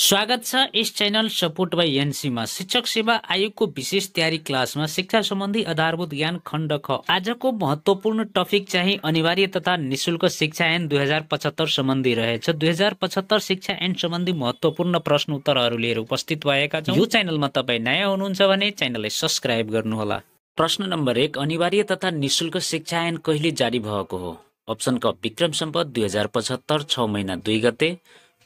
स्वागत छ यस च्यानल सपोर्ट बाई एनसीमा शिक्षक सेवा आयोगको विशेष तयारी क्लासमा शिक्षा सम्बन्धी आधारभूत ज्ञान खण्ड ख आजको महत्त्वपूर्ण टपिक चाहिँ अनिवार्य तथा निशुल्क शिक्षा ऐन दुई हजार पचहत्तर सम्बन्धी रहेछ दुई हजार पचहत्तर शिक्षा ऐन सम्बन्धी महत्त्वपूर्ण प्रश्न उत्तरहरू लिएर उपस्थित भएका छौँ यो च्यानलमा तपाईँ नयाँ हुनुहुन्छ भने च्यानललाई सब्सक्राइब गर्नुहोला प्रश्न नम्बर एक अनिवार्य तथा निशुल्क शिक्षा ऐन कहिले जारी भएको हो अप्सन क विक्रम सम्पद दुई हजार पचहत्तर छ महिना दुई गते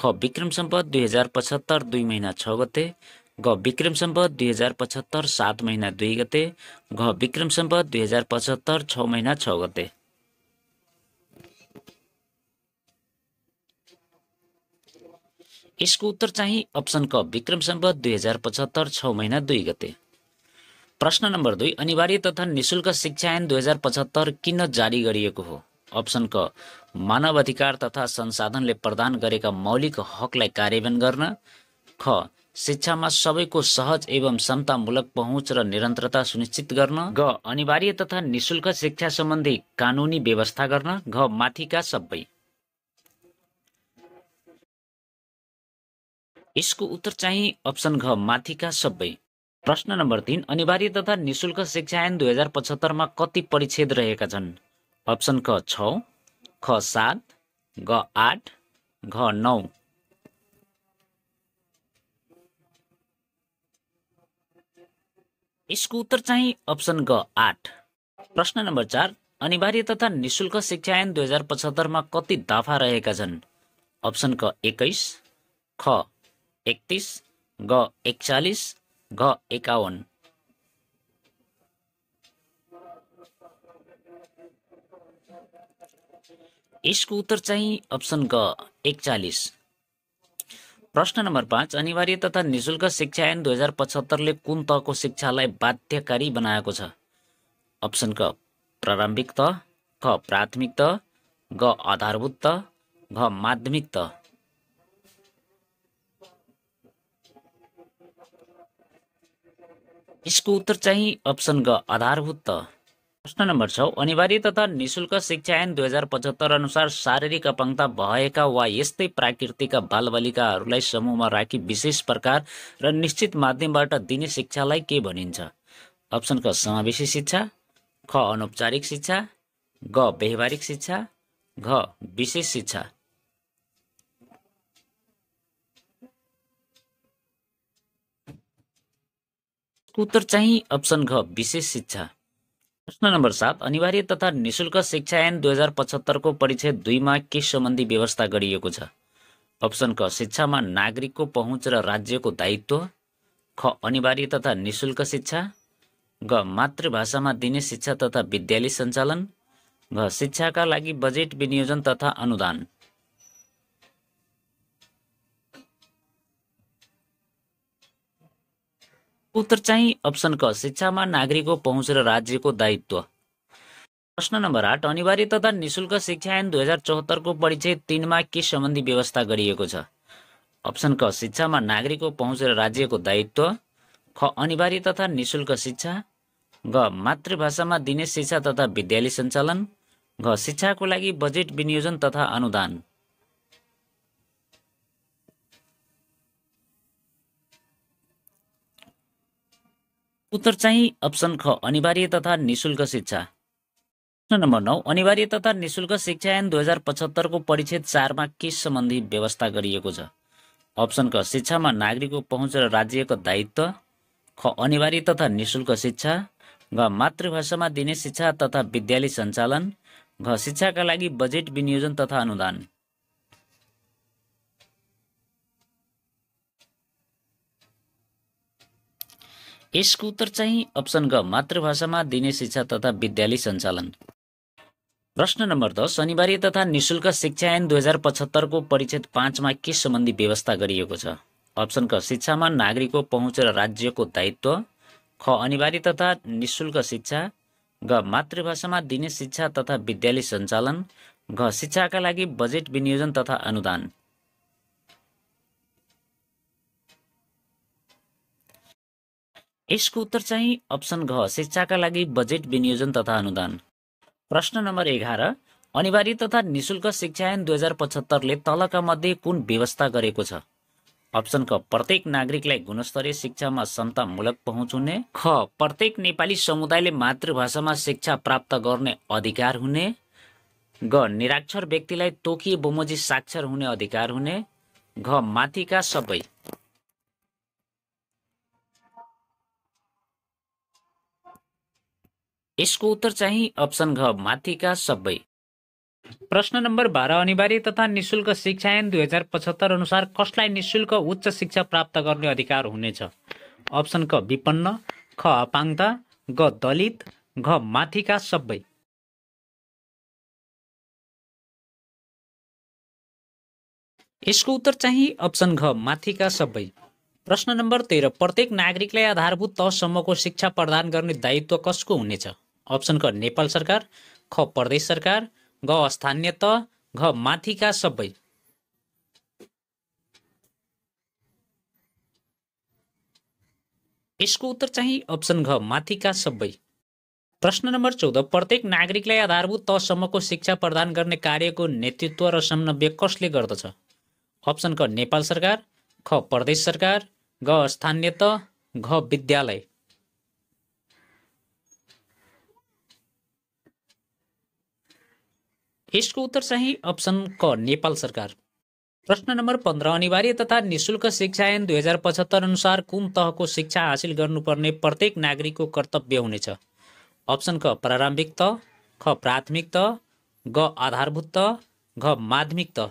ख विक्रम सम्पद दुई हजार पचहत्तर दुई महिना छ गते ग विक्रम सम्पद दुई हजार पचहत्तर सात महिना दुई गते घ विक्रम सम्पद दुई हजार पचहत्तर छ महिना छ गते यसको उत्तर चाहिँ अप्सन क विक्रम सम्पद दुई हजार पचहत्तर छ महिना दुई गते प्रश्न नम्बर दुई अनिवार्य तथा निशुल्क शिक्षायन दुई हजार पचहत्तर किन जारी गरिएको हो अप्सन क मानव अधिकार तथा संसाधनले प्रदान गरेका मौलिक हकलाई कार्यान्वयन गर्न ख शिक्षामा सबैको सहज एवं क्षमतामूलक पहुँच र निरन्तरता सुनिश्चित गर्न ग अनिवार्य तथा निशुल्क शिक्षा सम्बन्धी कानुनी व्यवस्था गर्न घ माथिका सबै यसको उत्तर चाहिँ अप्सन घ माथिका सबै प्रश्न नम्बर तिन अनिवार्य तथा निशुल्क शिक्षा दुई हजार पचहत्तरमा कति परिच्छेद रहेका छन् अप्सन क छ ख सात ग आठ घ नौ यसको उत्तर चाहिँ अप्सन ग आठ प्रश्न नम्बर चार अनिवार्य तथा निशुल्क शिक्षा ऐन दुई हजार पचहत्तरमा कति दाफा रहेका छन् अप्सन क एक्काइस ख एकतिस ग एकचालिस घ एकाउन्न यसको उत्तर चाहिँ अप्सन ग एकचालिस प्रश्न नम्बर पाँच अनिवार्य तथा निशुल्क शिक्षा ऐन दुई हजार पचहत्तरले कुन तहको शिक्षालाई बाध्यकारी बनाएको छ अप्सन क प्रारम्भिक त ख प्राथमिक त ग आधारभूत त घ माध्यमिक त यसको उत्तर चाहिँ अप्सन ग आधारभूत त प्रश्न नम्बर छ अनिवार्य तथा निशुल्क शिक्षा ऐन दुई हजार पचहत्तर अनुसार शारीरिक अपाङ्गता भएका वा यस्तै प्राकृतिका बालबालिकाहरूलाई समूहमा राखी विशेष प्रकार र निश्चित माध्यमबाट दिने शिक्षालाई के भनिन्छ अप्सन क समावेशी शिक्षा ख अनौपचारिक शिक्षा ग व्यवहारिक शिक्षा घ विशेष शिक्षा उत्तर चाहिँ अप्सन घ विशेष शिक्षा प्रश्न नम्बर सात अनिवार्य तथा निशुल्क शिक्षा ऐन दुई हजार पचहत्तरको परिचय दुईमा के सम्बन्धी व्यवस्था गरिएको छ अप्सन क शिक्षामा नागरिकको पहुँच र राज्यको दायित्व ख अनिवार्य तथा निशुल्क शिक्षा ग मातृभाषामा दिने शिक्षा तथा विद्यालय सञ्चालन घ शिक्षाका लागि बजेट विनियोजन तथा अनुदान उत्तर चाहिँ अप्सन क शिक्षामा नागरिकको पहुँच र राज्यको दायित्व प्रश्न नम्बर आठ अनिवार्य तथा निशुल्क शिक्षा ऐन दुई हजार चौहत्तरको परिचय तिनमा के सम्बन्धी व्यवस्था गरिएको छ अप्सन क शिक्षामा नागरिकको पहुँच र राज्यको दायित्व ख अनिवार्य तथा निशुल्क शिक्षा ग मातृभाषामा दिने शिक्षा तथा विद्यालय सञ्चालन घ शिक्षाको लागि बजेट विनियोजन तथा अनुदान उत्तर चाहिँ अप्सन ख अनिवार्य तथा निशुल्क शिक्षा प्रश्न नम्बर नौ अनिवार्य तथा निशुल्क शिक्षा ऐन दुई हजार पचहत्तरको परिच्छेद चारमा के सम्बन्धी व्यवस्था गरिएको छ अप्सन क शिक्षामा नागरिकको पहुँच र राज्यको दायित्व ख अनिवार्य तथा निशुल्क शिक्षा घ मातृभाषामा दिने शिक्षा तथा विद्यालय सञ्चालन घ शिक्षाका लागि बजेट विनियोजन तथा अनुदान यसको उत्तर चाहिँ अप्सन ग मातृभाषामा दिने शिक्षा तथा विद्यालय सञ्चालन प्रश्न नम्बर दस अनिवार्य तथा निशुल्क शिक्षा ऐन दुई हजार पचहत्तरको परिचय पाँचमा के सम्बन्धी व्यवस्था गरिएको छ अप्सन क शिक्षामा नागरिकको पहुँच र राज्यको दायित्व ख अनिवार्य तथा निशुल्क शिक्षा ग मातृभाषामा दिने शिक्षा तथा विद्यालय सञ्चालन घ शिक्षाका लागि बजेट विनियोजन तथा अनुदान यसको उत्तर चाहिँ अप्सन घ शिक्षाका लागि बजेट विनियोजन तथा अनुदान प्रश्न नम्बर एघार अनिवार्य तथा निशुल्क शिक्षा दुई हजार पचहत्तरले तलका मध्ये कुन व्यवस्था गरेको छ अप्सन क प्रत्येक नागरिकलाई गुणस्तरीय शिक्षामा समतामूलक पहुँच हुने ख प्रत्येक नेपाली समुदायले मातृभाषामा शिक्षा प्राप्त गर्ने अधिकार हुने ग निराक्षर व्यक्तिलाई तोकिए बोमोजी साक्षर हुने अधिकार हुने घ माथिका सबै यसको उत्तर चाहिँ अप्सन घ माथिका सबै प्रश्न नम्बर बाह्र अनिवार्य तथा निशुल्क शिक्षा ऐन दुई हजार पचहत्तर अनुसार कसलाई निशुल्क उच्च शिक्षा प्राप्त गर्ने अधिकार हुनेछ अप्सन क विपन्न ख अपाङ्गता ग दलित घ माथिका सबै यसको उत्तर चाहिँ अप्सन घ माथिका सबै प्रश्न नम्बर तेह्र प्रत्येक नागरिकलाई आधारभूत तहसम्मको शिक्षा प्रदान गर्ने दायित्व कसको हुनेछ अप्सन क नेपाल सरकार ख प्रदेश सरकार ग स्थानीय त घ माथिका सबै यसको उत्तर चाहिँ अप्सन घ माथिका सबै प्रश्न नम्बर चौध प्रत्येक नागरिकलाई आधारभूत तहसम्मको शिक्षा प्रदान गर्ने कार्यको नेतृत्व र समन्वय कसले गर्दछ अप्सन क नेपाल सरकार ख प्रदेश सरकार ग स्थानीय त घ विद्यालय यसको उत्तर चाहिँ अप्सन क नेपाल सरकार प्रश्न नम्बर पन्ध्र अनिवार्य तथा निशुल्क शिक्षा ऐन दुई हजार पचहत्तर अनुसार कुन तहको शिक्षा हासिल गर्नुपर्ने प्रत्येक नागरिकको कर्तव्य हुनेछ अप्सन क प्रारम्भिक त ख प्राथमिक त ग आधारभूत त घ माध्यमिक त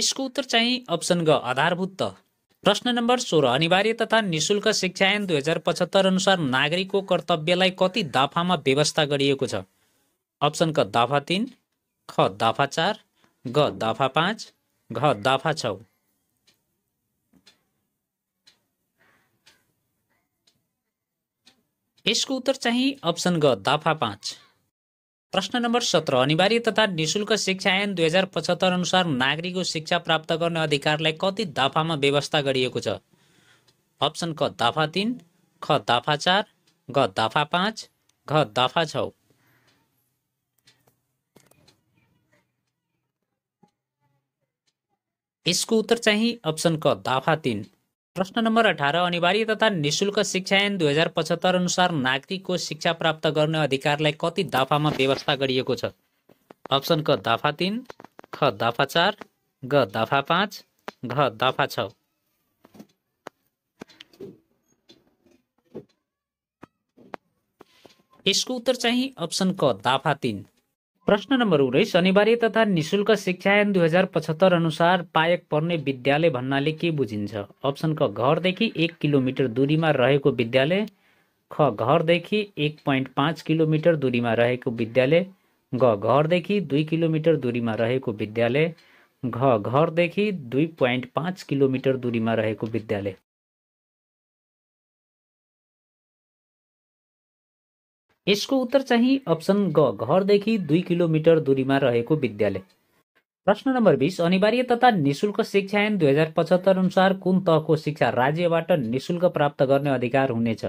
यसको उत्तर चाहिँ अप्सन ग आधारभूत त प्रश्न नम्बर सोह्र अनिवार्य तथा निशुल्क शिक्षा ऐन दुई हजार पचहत्तर अनुसार नागरिकको कर्तव्यलाई कति दाफामा व्यवस्था गरिएको छ अप्सन क दाफा तिन ख दाफा चार ग दाफा पाँच घ दाफा छ यसको उत्तर चाहिँ अप्सन ग दाफा पाँच प्रश्न नम्बर सत्र अनिवार्य तथा निशुल्क शिक्षा ऐन दुई हजार पचहत्तर अनुसार नागरिकको शिक्षा प्राप्त गर्ने अधिकारलाई कति दाफामा व्यवस्था गरिएको छ अप्सन क दाफा तिन ख दाफा चार ग दाफा पाँच घ दाफा छ यसको उत्तर चाहिँ अप्सन क दाफा तिन प्रश्न नम्बर अठार अनिवार्य तथा निशुल्क शिक्षा ऐन दुई हजार पचहत्तर अनुसार नागरिकको शिक्षा प्राप्त गर्ने अधिकारलाई कति दाफामा व्यवस्था गरिएको छ अप्सन क दाफा तिन ख दाफा चार ग दाफा पाँच घ दाफा छ यसको उत्तर चाहिँ अप्सन क दाफा तिन प्रश्न नम्बर उन्नाइस अनिवार्य तथा निशुल्क शिक्षा ऐन दुई हजार पचहत्तर अनुसार पायक पर्ने विद्यालय भन्नाले के बुझिन्छ अप्सन क घरदेखि एक किलोमिटर दूरीमा रहेको विद्यालय ख घरदेखि एक पोइन्ट पाँच किलोमिटर दूरीमा रहेको विद्यालय ग घरदेखि दुई किलोमिटर दूरीमा रहेको विद्यालय घ घरदेखि दुई पोइन्ट पाँच किलोमिटर दूरीमा रहेको विद्यालय यसको उत्तर चाहिँ अप्सन ग घरदेखि दुई किलोमिटर दूरीमा रहेको विद्यालय प्रश्न नम्बर बिस अनिवार्य तथा निशुल्क शिक्षा ऐन दुई हजार पचहत्तर अनुसार कुन तहको शिक्षा राज्यबाट निशुल्क प्राप्त गर्ने अधिकार हुनेछ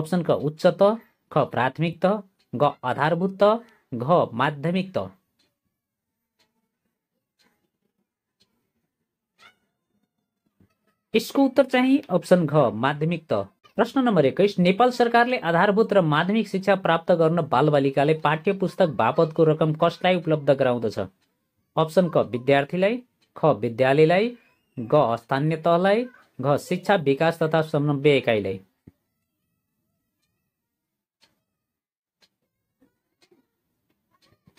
अप्सन क उच्च त ख प्राथमिक त ग आधारभूत त घ माध्यमिक त यसको उत्तर चाहिँ अप्सन घ माध्यमिक त प्रश्न नम्बर एक्काइस नेपाल सरकारले आधारभूत र माध्यमिक शिक्षा प्राप्त गर्न बालबालिकाले पाठ्य पुस्तक बापतको रकम कसलाई उपलब्ध गराउँदछ अप्सन क विद्यार्थीलाई ख विद्यालयलाई ग स्थानीय तहलाई घ शिक्षा विकास तथा समन्वय एकाइलाई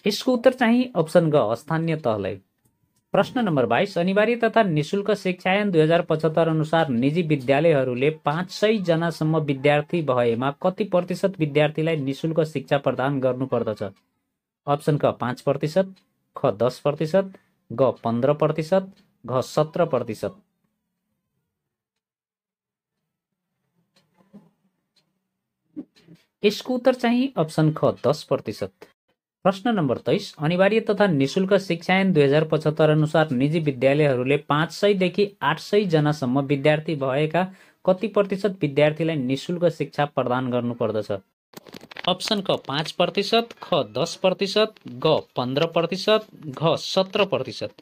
यसको उत्तर चाहिँ अप्सन ग स्थानीय तहलाई प्रश्न नम्बर बाइस अनिवार्य तथा निशुल्क शिक्षायन दुई हजार पचहत्तर अनुसार निजी विद्यालयहरूले पाँच सयजनासम्म विद्यार्थी भएमा कति प्रतिशत विद्यार्थीलाई निशुल्क शिक्षा प्रदान गर्नुपर्दछ अप्सन क पाँच प्रतिशत ख दस प्रतिशत ग पन्ध्र प्रतिशत घ सत्र प्रतिशत यसको उत्तर चाहिँ अप्सन ख दस प्रतिशत प्रश्न नम्बर तेइस अनिवार्य तथा निशुल्क शिक्षा दुई हजार पचहत्तर अनुसार निजी विद्यालयहरूले पाँच सयदेखि आठ सयजनासम्म विद्यार्थी भएका कति प्रतिशत विद्यार्थीलाई निशुल्क शिक्षा प्रदान गर्नुपर्दछ अप्सन क पाँच प्रतिशत ख दस प्रतिशत ग पन्ध्र प्रतिशत घ सत्र प्रतिशत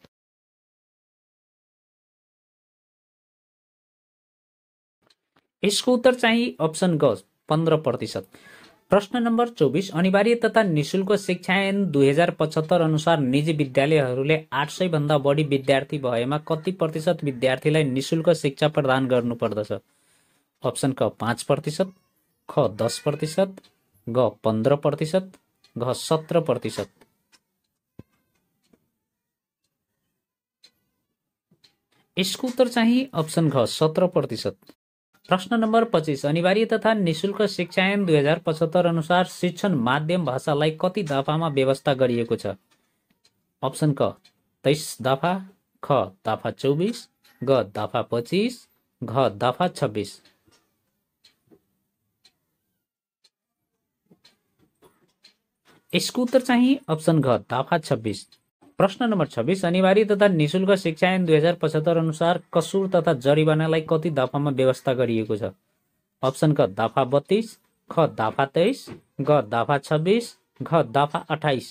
यसको उत्तर चाहिँ अप्सन ग पन्ध्र प्रतिशत प्रश्न नम्बर चौबिस अनिवार्य तथा निशुल्क शिक्षा ऐन दुई हजार पचहत्तर अनुसार निजी विद्यालयहरूले आठ सय भन्दा बढी विद्यार्थी भएमा कति प्रतिशत विद्यार्थीलाई निशुल्क शिक्षा प्रदान गर्नुपर्दछ अप्सन क पाँच प्रतिशत ख दस प्रतिशत ग पन्ध्र प्रतिशत घ सत्र प्रतिशत यसको उत्तर चाहिँ अप्सन घ सत्र प्रतिशत प्रश्न नम्बर पच्चिस अनिवार्य तथा निशुल्क शिक्षा ऐन दुई हजार पचहत्तर अनुसार शिक्षण माध्यम भाषालाई कति दफामा व्यवस्था गरिएको छ अप्सन क तेइस दफा ख दफा चौबिस ग दफा पच्चिस घ दफा छब्बिस यसको उत्तर चाहिँ अप्सन घ दफा छब्बिस प्रश्न नम्बर छब्बिस अनिवार्य तथा निशुल्क शिक्षा ऐन दुई हजार पचहत्तर अनुसार कसुर तथा जरिवानालाई कति दफामा व्यवस्था गरिएको छ अप्सन क दाफा बत्तिस ख दाफा तेइस ग दाफा छब्बिस घ दाफा अठाइस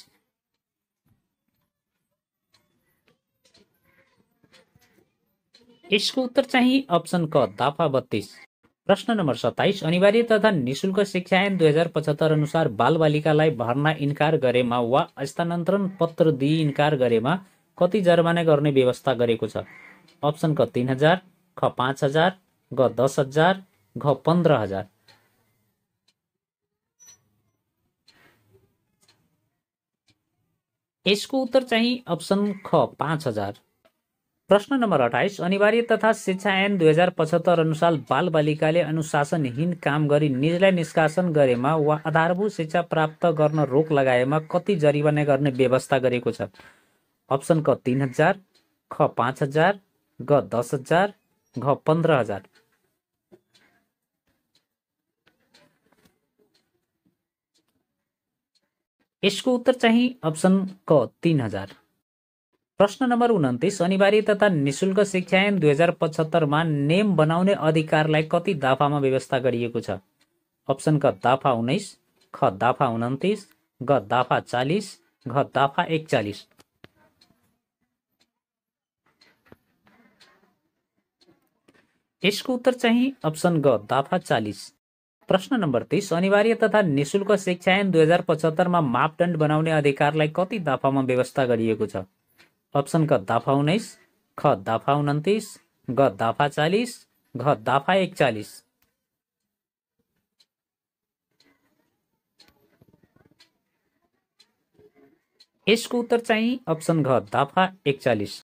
यसको उत्तर चाहिँ अप्सन क दाफा बत्तिस प्रश्न नम्बर सत्ताइस अनिवार्य तथा निशुल्क शिक्षा ऐन दुई हजार पचहत्तर अनुसार बालबालिकालाई भर्ना इन्कार गरेमा वा स्थानान्तरण पत्र दिई इन्कार गरेमा कति जरिमाना गर्ने व्यवस्था गरेको छ अप्सन क तिन हजार ख पाँच हजार घ दस हजार घ पन्ध्र हजार यसको उत्तर चाहिँ अप्सन ख पाँच हजार प्रश्न नम्बर अठाइस अनिवार्य तथा शिक्षा ऐन दुई हजार पचहत्तर अनुसार बालबालिकाले अनुशासनहीन काम गरी निजलाई निष्कासन गरेमा वा आधारभूत शिक्षा प्राप्त गर्न रोक लगाएमा कति जरिवाना गर्ने व्यवस्था गरेको छ अप्सन क तिन हजार ख पाँच हजार ग दस हजार घ पन्ध्र हजार यसको उत्तर चाहिँ अप्सन क तिन हजार प्रश्न नम्बर उन्तिस अनिवार्य तथा निशुल्क शिक्षा ऐन दुई हजार पचहत्तरमा नेम बनाउने अधिकारलाई कति दाफामा व्यवस्था गरिएको छ अप्सन क दाफा उन्नाइस ख दाफा उन्तिस ग दाफा चालिस घ दाफा एकचालिस यसको उत्तर चाहिँ अप्सन ग दाफा चालिस प्रश्न नम्बर तिस अनिवार्य तथा निशुल्क शिक्षा ऐन दुई हजार पचहत्तरमा मापदण्ड बनाउने अधिकारलाई कति दाफामा व्यवस्था गरिएको छ ऑप्शन क दाफा उन्नीस ख दाफा उन्तीस ग दाफा चालीस घ दाफा एक चालीस इसको उत्तर चाहिए ऑप्शन घ दाफा चालीस